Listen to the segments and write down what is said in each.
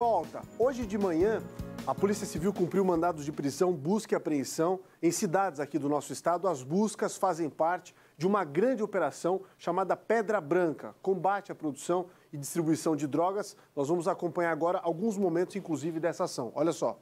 Volta. Hoje de manhã, a Polícia Civil cumpriu mandados de prisão, busca e apreensão em cidades aqui do nosso estado. As buscas fazem parte de uma grande operação chamada Pedra Branca, combate à produção e distribuição de drogas. Nós vamos acompanhar agora alguns momentos, inclusive, dessa ação. Olha só.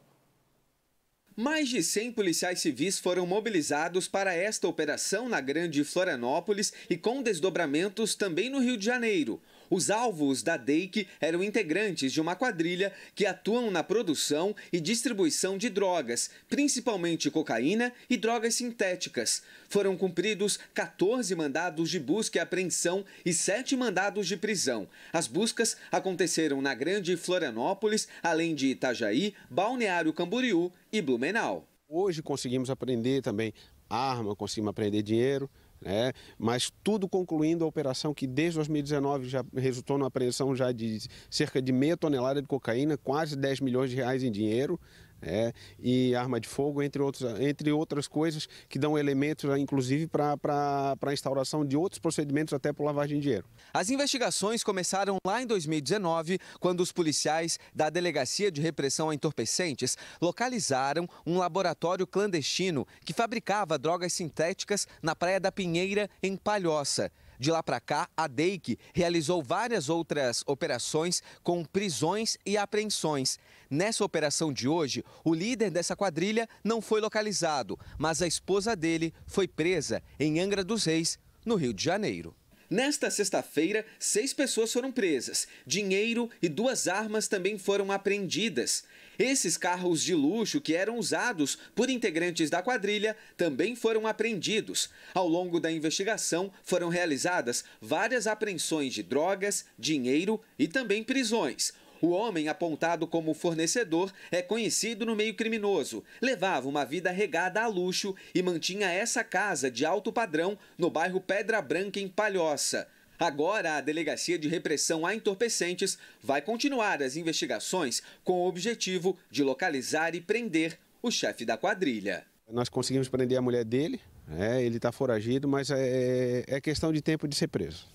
Mais de 100 policiais civis foram mobilizados para esta operação na Grande Florianópolis e com desdobramentos também no Rio de Janeiro. Os alvos da DEIC eram integrantes de uma quadrilha que atuam na produção e distribuição de drogas, principalmente cocaína e drogas sintéticas. Foram cumpridos 14 mandados de busca e apreensão e 7 mandados de prisão. As buscas aconteceram na Grande Florianópolis, além de Itajaí, Balneário Camboriú e Blumenau. Hoje conseguimos aprender também arma, conseguimos aprender dinheiro, né? mas tudo concluindo a operação que desde 2019 já resultou na apreensão já de cerca de meia tonelada de cocaína, quase 10 milhões de reais em dinheiro, é, e arma de fogo, entre, outros, entre outras coisas que dão elementos, inclusive, para a instauração de outros procedimentos até por lavagem de dinheiro. As investigações começaram lá em 2019, quando os policiais da Delegacia de Repressão a Entorpecentes localizaram um laboratório clandestino que fabricava drogas sintéticas na Praia da Pinheira, em Palhoça. De lá para cá, a DEIC realizou várias outras operações com prisões e apreensões. Nessa operação de hoje, o líder dessa quadrilha não foi localizado, mas a esposa dele foi presa em Angra dos Reis, no Rio de Janeiro. Nesta sexta-feira, seis pessoas foram presas. Dinheiro e duas armas também foram apreendidas. Esses carros de luxo que eram usados por integrantes da quadrilha também foram apreendidos. Ao longo da investigação, foram realizadas várias apreensões de drogas, dinheiro e também prisões. O homem, apontado como fornecedor, é conhecido no meio criminoso. Levava uma vida regada a luxo e mantinha essa casa de alto padrão no bairro Pedra Branca, em Palhoça. Agora, a Delegacia de Repressão a Entorpecentes vai continuar as investigações com o objetivo de localizar e prender o chefe da quadrilha. Nós conseguimos prender a mulher dele, é, ele está foragido, mas é, é questão de tempo de ser preso.